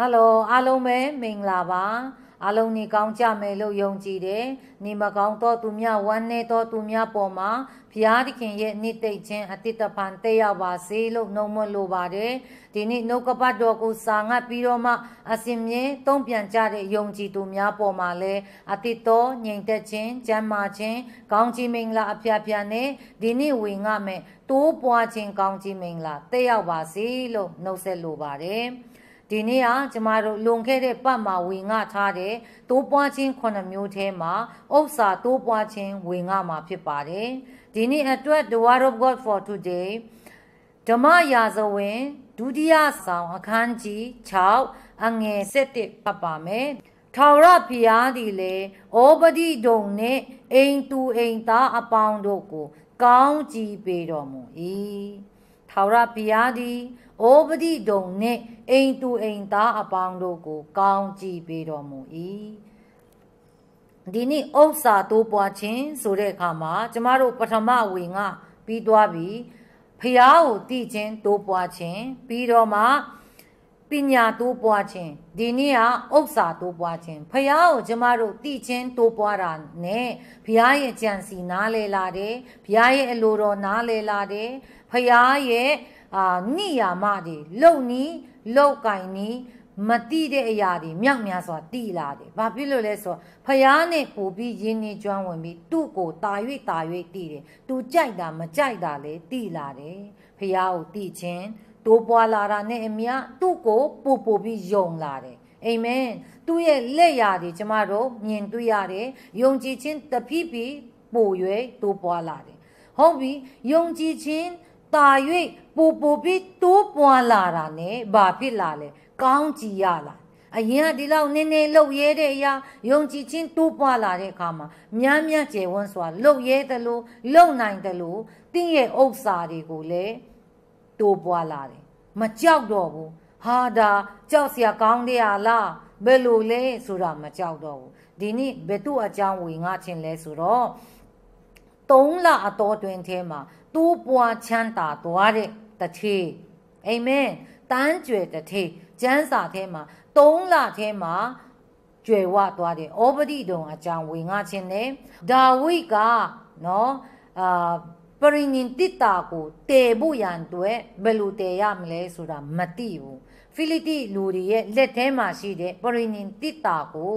ဟယ်လိုအားလုံးပဲမင်္ဂလာပါအားလုံးနေကောင်းကြမယ်လို့ယုံကြည်တယ်နေမကောင်းတော့သူများဝမ်းနေတော့သူများပေါ်မှာဘုရားသခင်ရဲ့နှစ်သိမ့်ခြင်းအတိတ်ပံတက်ရောက်ပါစေလို့နှုတ်မလိုပါတယ်ဒီနေ့နှုတ်ကပတ်တော်ကိုစာငတ်ပြီးတော့မှအစဉ်မြဲတုံ့ပြန်ကြတဲ့ယုံကြည်သူများပေါ်မှာလဲအတိတ်တော်ငြိမ်သက်ခြင်းကျမ်းမာခြင်းကောင်းချီးမင်္ဂလာအဖျားဖျားနဲ့ဒီနေ့ဝင်ငါမယ်တိုးပွားခြင်းကောင်းချီးမင်္ဂလာတက်ရောက်ပါစေလို့နှုတ်ဆက်လိုပါတယ်ဒီနေ့ကကျမတို့လွန်ခဲ့တဲ့ပတ်မှာဝင်ငှထားတဲ့တိုးပွားခြင်း9မျိုးထဲမှာဥစ္စာတိုးပွားခြင်းဝင်ငှမှာဖြစ်ပါတယ်ဒီနေ့အတွက် The Word of God for today ဓမ္မရာဇဝင်ဒုတိယဆောင်အခန်းကြီး6အငယ်7ဖတ်ပါမယ်ထာဝရဘုရားသည်လေဩပတိဒုံနှင့်အိမ်သူအိမ်သားအပေါင်းတို့ကို ကောင်းကြီးပေးတော်မူ၏ထာဝရဘုရားသည်ဩပတိဒုံနှင့်အိမ်သူအိမ်သားအပေါင်းတို့ကို ကောင်းကြည့်ပေးတော်မူ၏ဒီနေ့ဥစ္စာတိုးပွားခြင်းဆိုတဲ့အခါမှာ ကျမတို့ပထမဝေငါပြီးသွားပြီဖျားကိုတည်ခြင်းတိုးပွားခြင်းပြီးတော့မှပညာတိုးပွားခြင်းဒီနေ့ကဥစ္စာတိုးပွားခြင်းဖះကိုကျမတို့တည်ခြင်းတိုးပွားတာနဲ့ဖះရဲ့ကြံစီနားလဲလာတယ်ဖះရဲ့အလိုတော်နားလဲလာတယ်ဖះရဲ့အာနိယာမတွေလုံနီးလောက်ကင်နီးမတိတဲ့အရာတွေမြောက်များစွာတိလာတယ်။ဘာဖြစ်လို့လဲဆိုတော့ဖယားနဲ့ပူပြီးရင်းနေကျွမ်းဝင်ပြီးသူ့ကိုတာ၍တာ၍တိတယ်။သူကြိုက်တာမကြိုက်တာလည်းတိလာတယ်။ဖယားကိုတိခြင်းတိုးပွားလာတာနဲ့အမျှသူ့ကိုပို့ပို့ပြီးယုံလာတယ်အာမင်သူ့ရဲ့လက်ရာတွေကျမတို့မြင်တွေ့ရတယ်ယုံကြည်ခြင်းတပြည့်ပြည့်ပိုရွယ်တိုးပွားလာတယ်ဟုတ်ပြီယုံကြည်ခြင်းတာ၍ပို့ပို့ပြီးတိုးပွားလာတာ ਨੇ ဘာဖြစ်လာလဲကောင်းကြည်ရလာအရင်ကဒီလောက်နည်းနည်းလှုပ်ရဲတဲ့အရာယုံကြည်ခြင်းတိုးပွားလာတဲ့အခါမှာမြန်းမြန်းကျေဝန်းစွာလှုပ်ရဲသလိုလှုပ်နိုင်သလိုတင့်ရဲ့ဥစ္စာတွေကိုလည်းတိုးပွားလာတယ်မကြောက်တော့ဘူးဟာဒါကြောက်စရာကောင်းတယ်ဟာလားဘယ်လိုလဲဆိုတာမကြောက်တော့ဘူးဒီနေ့ဘယ်သူအကြောင်းဝင်ငါချင်းလဲဆိုတော့၃လအတော်တွင်ထဲမှာတိုးပွားချမ်းသာသွားတဲ့တထေအာမင်တန်းကျွယ်တထေကျမ်းစာထဲမှာ၃လထဲမှာကျွယ်ဝသွားတယ်ဩပတိတုံအကြောင်းဝင်ငါချင်းတယ်ဒါဝိကနော်အာပရိညင်တိတာကိုတည်ဖို့ရန်အတွက်ဘယ်လိုတည်ရမလဲဆိုတာမသိဘူးဖီလီတိလူတွေရဲ့လက်ထဲမှာရှိတဲ့ပရိညင်တိတာကို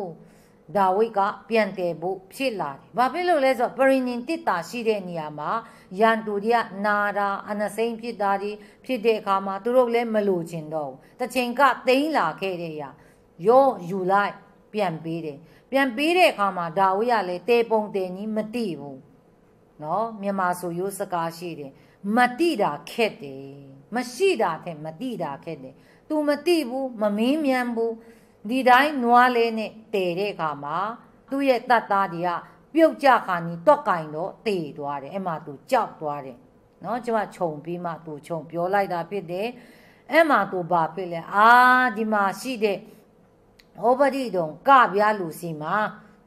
ဒါဝိကပြန်တယ်ဖို့ဖြစ်လာတယ်။ဘာဖြစ်လို့လဲဆိုတော့ပရိညင်တိတာရှိတဲ့နေရာမှာယန်တူတွေကနာတာအနစိမ့်ဖြစ်တာတွေဖြစ်တဲ့အခါမှာသူတို့လည်းမလို့ချင်တော့ဘူး။တချိန်ကတိမ့်လာခဲ့တဲ့အရာရောယူလိုက်ပြန်ပေးတယ်။ပြန်ပေးတဲ့အခါမှာဒါဝိကလည်းတေပုံတယ်ကြီးမတိဘူး။နော်မြန်မာဆိုရိုးစကားရှိတယ်မတိတာခက်တယ်မရှိတာထက်မတိတာခက်တယ်။ तू မတိဘူးမမင်းမြန်ဘူးဒီတိုင်းနွားလေးနဲ့တည်တဲ့အခါမှာ သူ့ရဲ့တတ်သားတွေကပြုတ်ကြခါနီတော့ကင်တော့တည်သွားတယ်အဲ့မှာ तू ကြောက်သွားတယ်နော်ကျမခြုံပြီးမှ तू ခြုံပြောလိုက်တာဖြစ်တယ်အဲ့မှာ तू ဘာဖြစ်လဲအာဒီမှာရှိတဲ့ဟောပတိတုံကပြားလူစီမှာ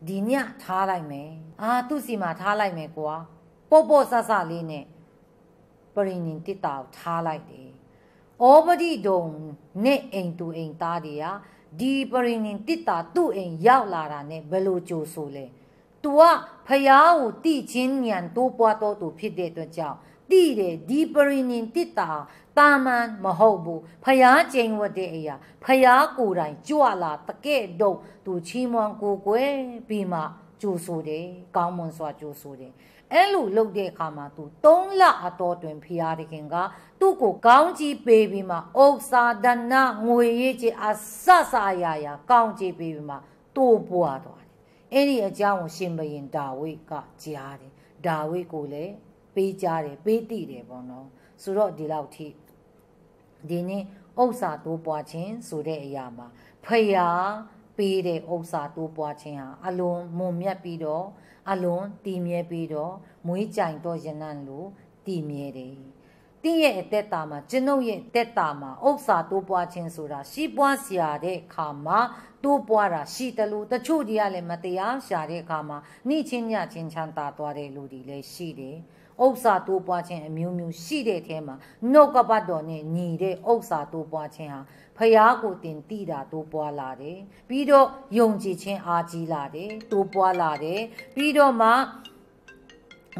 ဒီညထားလိုက်မယ်အာသူ့စီမှာထားလိုက်မယ်ကွာပို့ပို့ဆဆလေးနဲ့ပရိနိတိတာကိုထားလိုက်တယ်။ဩပတိဒုံနဲ့အိမ်သူအိမ်သားတွေကဒီပရိနိတိတာသူ့အိမ်ရောက်လာတာနဲ့ဘယ်လိုကြိုဆိုလဲ။ तू ကဖယားကိုတိချင်းညံတိုးပွားတော့သူဖြစ်တဲ့အတွက်ကြောင့်တိတယ်ဒီပရိနိတိတာပါမန်မဟုတ်ဘူးဖယားကျိန်ဝတ်တဲ့အရာဖယားကိုယ်တိုင်ကြွလာတကဲ့တော့သူချီးမွမ်းကိုကိုွယ်ပြီးမှကြိုဆိုတယ်ကောင်းမွန်စွာကြိုဆိုတယ်အဲ့လိုလုပ်တဲ့အခါမှာသူ၃လအတော်တွင်ဖျားတခင်ကသူ့ကိုကောင်းကြီးပေးပြီးမှဥစ္စာဒနာငွေရည်ကြီးအဆဆာယာယာကောင်းကြီးပေးပြီးမှတိုးပွားသွားတယ်အဲ့ဒီအကြောင်းကိုရှင်ဘရင်ဒါဝိကကြားတယ်ဒါဝိကိုလည်းပေးကြားတယ်ပေးတည်တယ်ပေါ့နော်ဆိုတော့ဒီလောက်ထိဒီနေ့ဥစ္စာတိုးပွားခြင်းဆိုတဲ့အရာမှာဖျားပေးတဲ့ဥစ္စာတိုးပွားခြင်းဟာအလွန်မွန်မြတ်ပြီးတော့အလွန်တည်မြဲပြီးတော့မွေးကြိုင်တော့ရနံ့လို့တည်မြဲတယ်။တင့်ရဲ့အသက်တာမှာကျွန်ုပ်ရဲ့အသက်တာမှာဥစ္စာတိုးပွားခြင်းဆိုတာရှိပွားစရာတဲ့အခါမှာတိုးပွားတာရှိတယ်လို့တချို့တွေကလည်းမတရားရှာတဲ့အခါမှာနှိချင်းညချင်းချမ်းသာသွားတဲ့လူတွေလည်းရှိတယ်။ဥစ္စာတိုးပွားခြင်းအမျိုးမျိုးရှိတဲ့အထဲမှာနှုတ်ကပတ်တော်နဲ့ညီတဲ့ဥစ္စာတိုးပွားခြင်းဟာဖျားကိုတင်တိတာတိုးပွားလာတယ်ပြီးတော့ယုံကြည်ခြင်းအားကြီးလာတယ်တိုးပွားလာတယ်ပြီးတော့မှ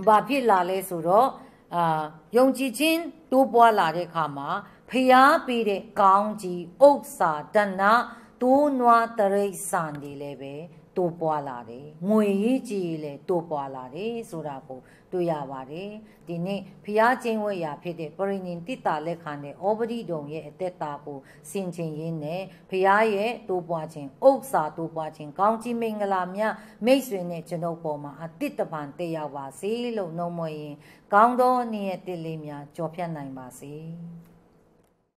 ဘာဖြစ်လာလဲဆိုတော့အာယုံကြည်ခြင်းတိုးပွားလာတဲ့အခါမှာဖျားပေးတဲ့ကောင်းကြီးဥစ္စာတဏ္ဍတိုးနွားတရိษံတွေလည်းပဲတိုးပွားလာတယ်ငွေရေးကြည်လည်းတိုးပွားလာတယ်ဆိုတာကိုတွေ့ရပါတယ်ဒီနေ့ဖျားချင်းဝတ်ရာဖြစ်တဲ့ပရိနိတိတာလက်ခံတဲ့ဩပတိတုံရဲ့အသက်တာကိုစင်ချင်ရင်းနဲ့ဖျားရဲ့တိုးပွားခြင်းဥစ္စာတိုးပွားခြင်းကောင်းချီးမင်္ဂလာများမိတ်ဆွေနဲ့ကျွန်ုပ်ပေါ်မှာအတိတ်တပံတည်ရောက်ပါစေလို့နှုံမွေရင် ကောင်းသောနေ့ရက်တည်လေးများကြော်ဖြတ်နိုင်ပါစေ။